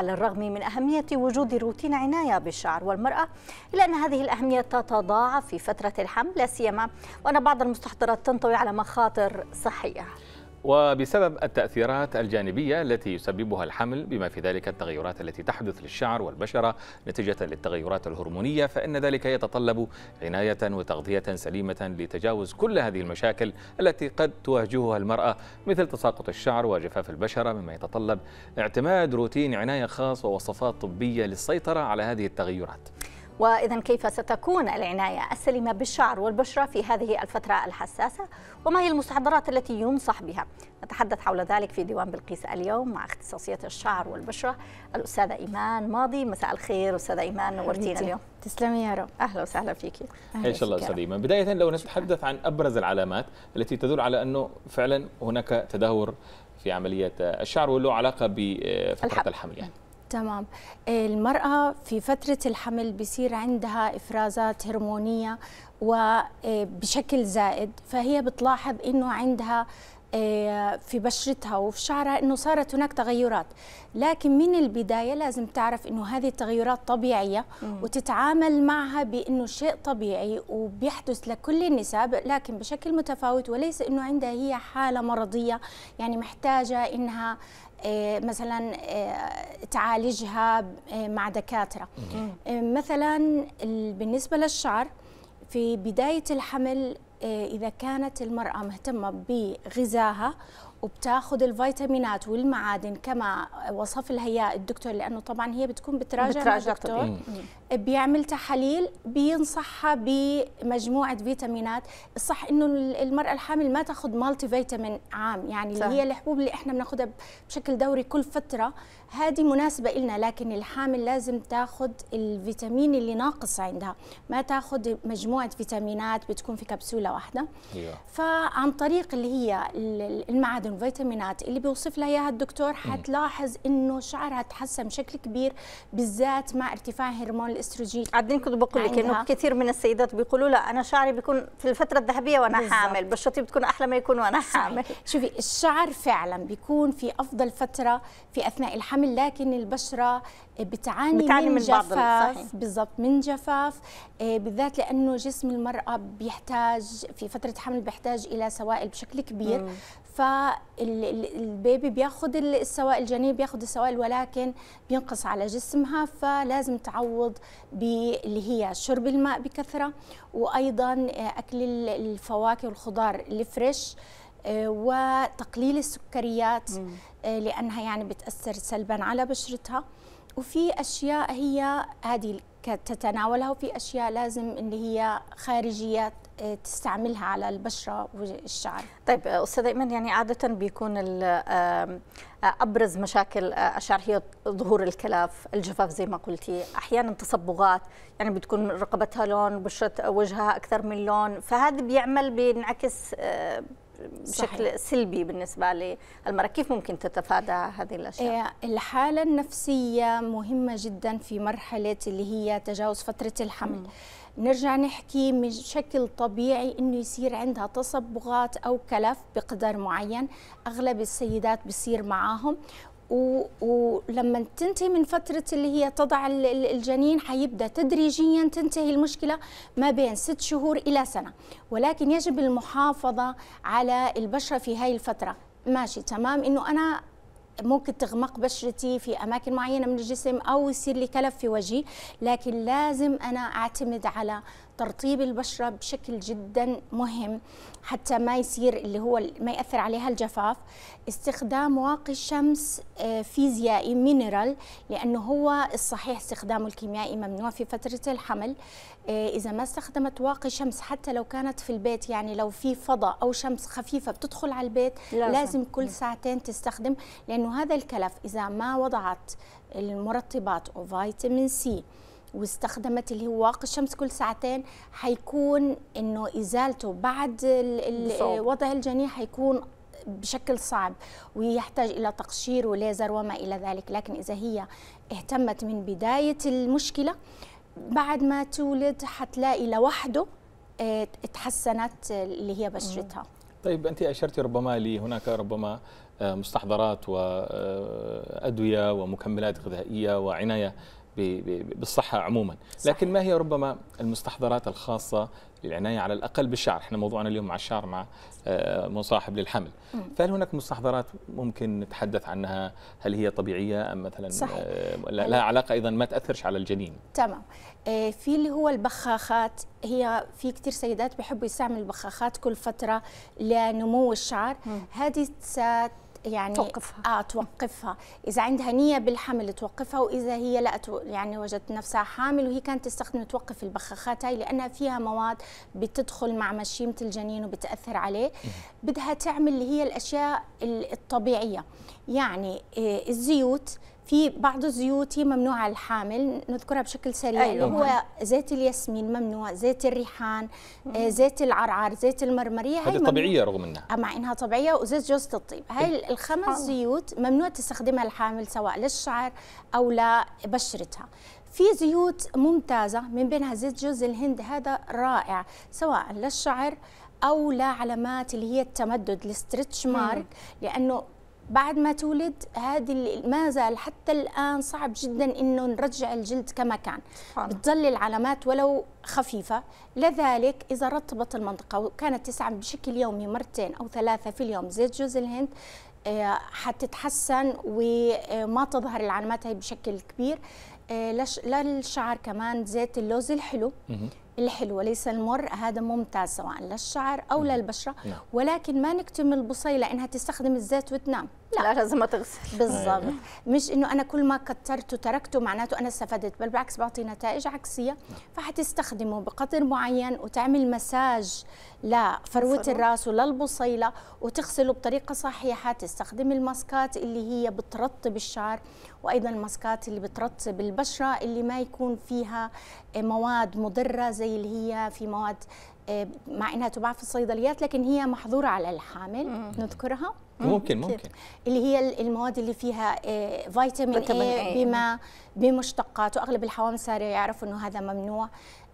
على الرغم من أهمية وجود روتين عناية بالشعر والمرأة إلا أن هذه الأهمية تتضاعف في فترة الحمل لا سيما وأن بعض المستحضرات تنطوي على مخاطر صحية وبسبب التأثيرات الجانبية التي يسببها الحمل بما في ذلك التغيرات التي تحدث للشعر والبشرة نتيجة للتغيرات الهرمونية فإن ذلك يتطلب عناية وتغذية سليمة لتجاوز كل هذه المشاكل التي قد تواجهها المرأة مثل تساقط الشعر وجفاف البشرة مما يتطلب اعتماد روتين عناية خاص ووصفات طبية للسيطرة على هذه التغيرات وإذا كيف ستكون العناية السليمة بالشعر والبشرة في هذه الفترة الحساسة وما هي المستحضرات التي ينصح بها نتحدث حول ذلك في ديوان بلقيس اليوم مع اختصاصية الشعر والبشرة الأستاذة إيمان ماضي مساء الخير أستاذة إيمان نورتينا اليوم تسلمي يا رب أهلا وسهلا فيكي شاء الله أستاذة إيمان بداية لو نتحدث عن أبرز العلامات التي تدل على أنه فعلا هناك تدهور في عملية الشعر وله علاقة بفترة الحمل يعني تمام المرأة في فترة الحمل بيصير عندها إفرازات هرمونية وبشكل آه، زائد فهي بتلاحظ إنه عندها آه، في بشرتها وفي شعرها انه صارت هناك تغيرات لكن من البدايه لازم تعرف انه هذه التغيرات طبيعيه وتتعامل معها بانه شيء طبيعي وبيحدث لكل النساء لكن بشكل متفاوت وليس انه عندها هي حاله مرضيه يعني محتاجه انها آه، مثلا آه، تعالجها مع دكاتره مثلا بالنسبه للشعر في بدايه الحمل إذا كانت المرأة مهتمة بغذائها وبتاخذ الفيتامينات والمعادن كما وصف لها الدكتور لانه طبعا هي بتكون بتراجع, بتراجع الدكتور بيعمل تحاليل بينصحها بمجموعه فيتامينات الصح انه المراه الحامل ما تاخذ مالتي فيتامين عام يعني صح. اللي هي الحبوب اللي احنا بناخذها بشكل دوري كل فتره هذه مناسبه لنا لكن الحامل لازم تاخذ الفيتامين اللي ناقص عندها ما تاخذ مجموعه فيتامينات بتكون في كبسوله واحده فعن طريق اللي هي المعادن الفيتامينات اللي بيوصف لها اياها الدكتور حتلاحظ انه شعرها تحسن بشكل كبير بالذات مع ارتفاع هرمون الاستروجين قاعدين كنت بقول لك انه كثير من السيدات بيقولوا لا انا شعري بيكون في الفتره الذهبيه وانا بالزبط. حامل بشرتي بتكون احلى ما يكون وانا حامل شوفي الشعر فعلا بيكون في افضل فتره في اثناء الحمل لكن البشره بتعاني, آه، بتعاني من, من جفاف بالضبط من جفاف آه، بالذات لانه جسم المراه بيحتاج في فتره حمل بيحتاج الى سوائل بشكل كبير مم. فالبيبي بياخذ السوائل الجنين بياخذ السوائل ولكن بينقص على جسمها فلازم تعوض باللي هي شرب الماء بكثره وايضا آه، اكل الفواكه والخضار الفريش آه، وتقليل السكريات آه، لانها يعني بتاثر سلبا على بشرتها وفي اشياء هي هذه تتناولها وفي اشياء لازم اللي هي خارجيات آه، تستعملها على البشره والشعر. طيب آه، استاذه ايمن يعني عاده بيكون آه، ابرز مشاكل الشعر هي ظهور الكلاف، الجفاف زي ما قلتي، احيانا تصبغات يعني بتكون رقبتها لون، بشره وجهها اكثر من لون، فهذا بيعمل بينعكس بشكل صحيح. سلبي بالنسبه للمراه كيف ممكن تتفادى هذه الاشياء إيه، الحاله النفسيه مهمه جدا في مرحله اللي هي تجاوز فتره الحمل مم. نرجع نحكي بشكل طبيعي انه يصير عندها تصبغات او كلف بقدر معين اغلب السيدات بصير معاهم ولما تنتهي من فترة اللي هي تضع الجنين حيبدأ تدريجيا تنتهي المشكلة ما بين ست شهور إلى سنة ولكن يجب المحافظة على البشرة في هاي الفترة ماشي تمام إنه أنا ممكن تغمق بشرتي في اماكن معينه من الجسم او يصير لي كلف في وجهي لكن لازم انا اعتمد على ترطيب البشره بشكل جدا مهم حتى ما يصير اللي هو ما ياثر عليها الجفاف استخدام واقي الشمس آه، فيزيائي مينرال لانه هو الصحيح استخدامه الكيميائي ممنوع في فتره الحمل آه، اذا ما استخدمت واقي شمس حتى لو كانت في البيت يعني لو في فضاء او شمس خفيفه بتدخل على البيت لازم, لازم كل نعم. ساعتين تستخدم لانه هذا الكلف اذا ما وضعت المرطبات وفيتامين سي واستخدمت اللي هو واقي الشمس كل ساعتين حيكون انه ازالته بعد وضع الجنين حيكون بشكل صعب ويحتاج الى تقشير وليزر وما الى ذلك لكن اذا هي اهتمت من بدايه المشكله بعد ما تولد حتلاقي لوحده آه، تحسنت اللي هي بشرتها طيب انت اشرتي ربما لي هناك ربما آه، مستحضرات وادويه آه، ومكملات غذائيه وعنايه بالصحة عموما لكن ما هي ربما المستحضرات الخاصة للعناية على الأقل بالشعر احنا موضوعنا اليوم مع الشعر مع آه، مصاحب للحمل مم. فهل هناك مستحضرات ممكن نتحدث عنها هل هي طبيعية أم مثلا صحيح. آه، يعني لها علاقة أيضا ما تأثرش على الجنين تمام آه، في اللي هو البخاخات هي في كثير سيدات بحبوا يستعملوا البخاخات كل فترة لنمو الشعر مم. هذه يعني توقفها اه توقفها اذا عندها نيه بالحمل توقفها واذا هي لا يعني وجدت نفسها حامل وهي كانت تستخدم توقف البخاخات هاي لانها فيها مواد بتدخل مع مشيمه الجنين وبتاثر عليه بدها تعمل اللي هي الاشياء الطبيعيه يعني آه، الزيوت في بعض الزيوت هي ممنوعه الحامل نذكرها بشكل سريع أيوة. هو زيت الياسمين ممنوع زيت الريحان مم. آه، زيت العرعر زيت المرمريه هذه طبيعيه رغم انها آه، مع انها طبيعيه وزيت جوز الطيب هاي إيه. الخمس آه. زيوت ممنوع تستخدمها الحامل سواء للشعر او لبشرتها في زيوت ممتازة من بينها زيت جوز الهند هذا رائع سواء للشعر أو لعلامات اللي هي التمدد الستريتش مارك لأنه بعد ما تولد هذه ما زال حتى الان صعب جدا انه نرجع الجلد كما كان بتظل العلامات ولو خفيفه لذلك اذا رطبت المنطقه وكانت تسعى بشكل يومي مرتين او ثلاثه في اليوم زيت جوز الهند آه، حتتحسن وما تظهر العلامات هي بشكل كبير آه، للشعر كمان زيت اللوز الحلو الحلو وليس المر هذا ممتاز سواء للشعر او للبشره نعم. ولكن ما نكتم البصيله انها تستخدم الزيت وتنام لا, لازم لازم تغسل بالضبط أيوة. مش انه انا كل ما كترته تركته معناته انا استفدت بل بالعكس بعطي نتائج عكسيه نعم. فحتستخدمه بقدر معين وتعمل مساج لفروه الراس وللبصيله وتغسله بطريقه صحيحه تستخدم الماسكات اللي هي بترطب الشعر وايضا الماسكات اللي بترطب البشره اللي ما يكون فيها مواد مضره زي اللي هي في مواد آه، مع انها تباع في الصيدليات لكن هي محظوره على الحامل مم. نذكرها ممكن ممكن اللي هي المواد اللي فيها آه، فيتامين اي بما بمشتقات واغلب الحوامل صاروا يعرفوا انه هذا ممنوع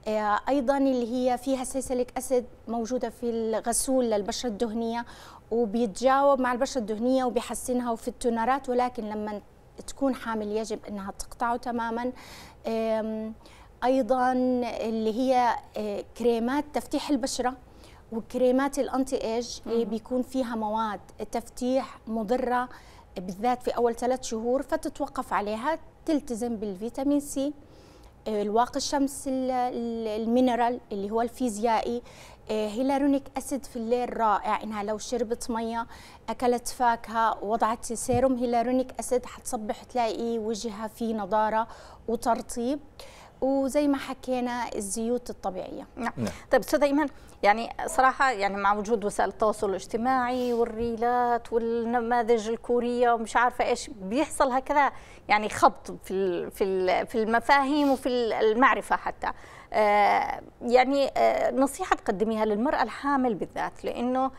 آه، ايضا اللي هي فيها سيسليك اسيد موجوده في الغسول للبشره الدهنيه وبيتجاوب مع البشره الدهنيه وبيحسنها وفي التونرات ولكن لما تكون حامل يجب انها تقطعه تماما ايضا اللي هي آه، كريمات تفتيح البشره وكريمات الانتي ايج اللي آه، بيكون فيها مواد تفتيح مضره بالذات في اول ثلاث شهور فتتوقف عليها تلتزم بالفيتامين سي آه، الواق الشمس المينرال اللي هو الفيزيائي هيلارونيك اسيد في الليل رائع انها لو شربت ميه اكلت فاكهه وضعت سيروم هيلارونيك اسيد حتصبح تلاقي وجهها في نضاره وترطيب وزي ما حكينا الزيوت الطبيعيه نعم, نعم. طيب استاذ ايمن يعني صراحه يعني مع وجود وسائل التواصل الاجتماعي والريلات والنماذج الكوريه ومش عارفه ايش بيحصل هكذا يعني خبط في في في المفاهيم وفي المعرفه حتى آه، يعني آه، نصيحه تقدميها للمراه الحامل بالذات لانه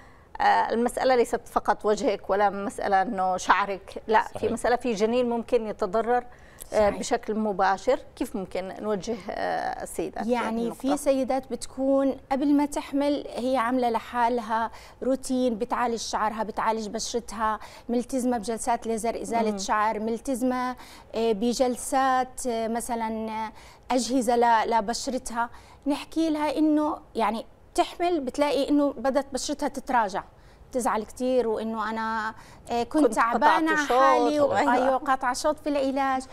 آه، المسألة ليست فقط وجهك ولا مسألة أنه شعرك لا صحيح. في مسألة في جنين ممكن يتضرر صحيح. بشكل مباشر كيف ممكن نوجه آه، السيدات يعني في سيدات بتكون قبل ما تحمل هي عامله لحالها روتين بتعالج شعرها بتعالج بشرتها ملتزمه بجلسات ليزر ازاله مم. شعر ملتزمه آه، بجلسات آه، مثلا اجهزه لبشرتها نحكي لها انه يعني تحمل بتلاقي انه بدأت بشرتها تتراجع بتزعل كثير وانه انا كنت, كنت تعبانه حالي وايوه أيوة، قطع شوط في العلاج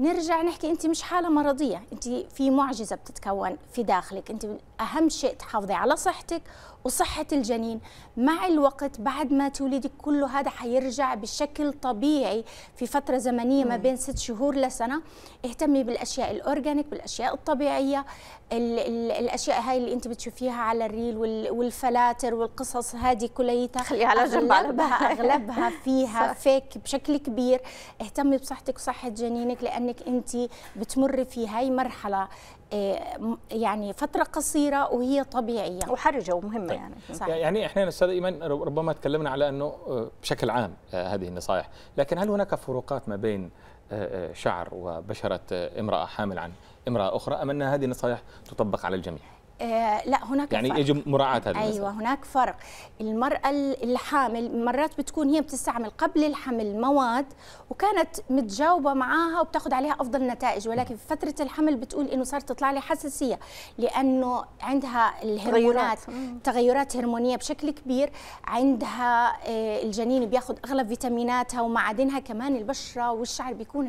نرجع نحكي انت مش حاله مرضيه انت في معجزه بتتكون في داخلك انت اهم شيء تحافظي على صحتك وصحه الجنين مع الوقت بعد ما تولدي كله هذا حيرجع بشكل طبيعي في فتره زمنيه ما بين ست شهور لسنه اهتمي بالاشياء الاورجانيك بالاشياء الطبيعيه الـ الـ الاشياء هاي اللي انت بتشوفيها على الريل والفلاتر والقصص هذه كليتها خليها على جنب اغلبها اغلبها فيها فيك بشكل كبير اهتمي بصحتك وصحه جنينك لان انك انت بتمر في هاي مرحله آه، يعني فترة قصيرة وهي طبيعية وحرجة ومهمة طيب. يعني صحيح. يعني-, يعني احنا استاذ ايمن ربما تكلمنا على انه آه، بشكل عام آه، هذه النصائح، لكن هل هناك فروقات ما بين شعر وبشرة امرأة حامل عن امرأة أخرى أم أن هذه النصائح تطبق على الجميع؟ آه، لا هناك يعني فرق. يجب مراعاه هذا ايوه المسألة. هناك فرق المراه الحامل مرات بتكون هي بتستعمل قبل الحمل مواد وكانت متجاوبه معاها وبتاخذ عليها افضل نتائج ولكن في فتره الحمل بتقول انه صارت تطلع لي حساسيه لانه عندها الهرمونات تغيرات, تغيرات هرمونيه بشكل كبير عندها آه، الجنين بياخذ اغلب فيتاميناتها ومعادنها كمان البشره والشعر بيكون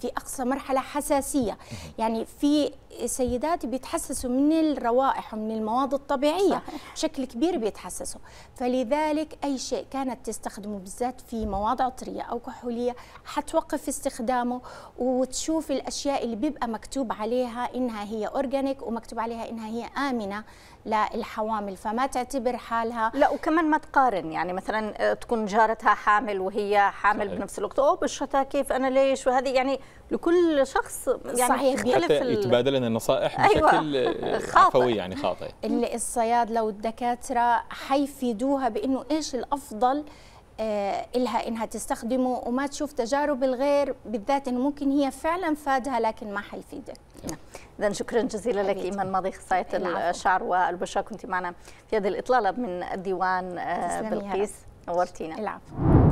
في اقصى مرحله حساسيه يعني في سيدات بيتحسسوا من الروائح ومن المواد الطبيعيه بشكل كبير بيتحسسوا فلذلك اي شيء كانت تستخدمه بالذات في مواد عطريه او كحوليه حتوقف استخدامه وتشوف الاشياء اللي بيبقى مكتوب عليها انها هي اورجانيك ومكتوب عليها انها هي امنه للحوامل فما تعتبر حالها لا وكمان ما تقارن يعني مثلا آه، تكون جارتها حامل وهي حامل صحيح. بنفس الوقت او بشرتها كيف انا ليش وهذه يعني يعني لكل شخص يعني صحيح يختلف يتبادلن النصائح بشكل أيوة. خاطئ. عفوي يعني خاطئ اللي الصيادله والدكاتره حيفيدوها بانه ايش الافضل آه، إلها إنها تستخدمه وما تشوف تجارب الغير بالذات إنه ممكن هي فعلا فادها لكن ما حيفيدك نعم. إذا شكرا جزيلا لك إيمان ماضي خصائة الشعر والبشرة كنت معنا في هذه الإطلالة من الديوان آه، بلقيس نورتينا العفو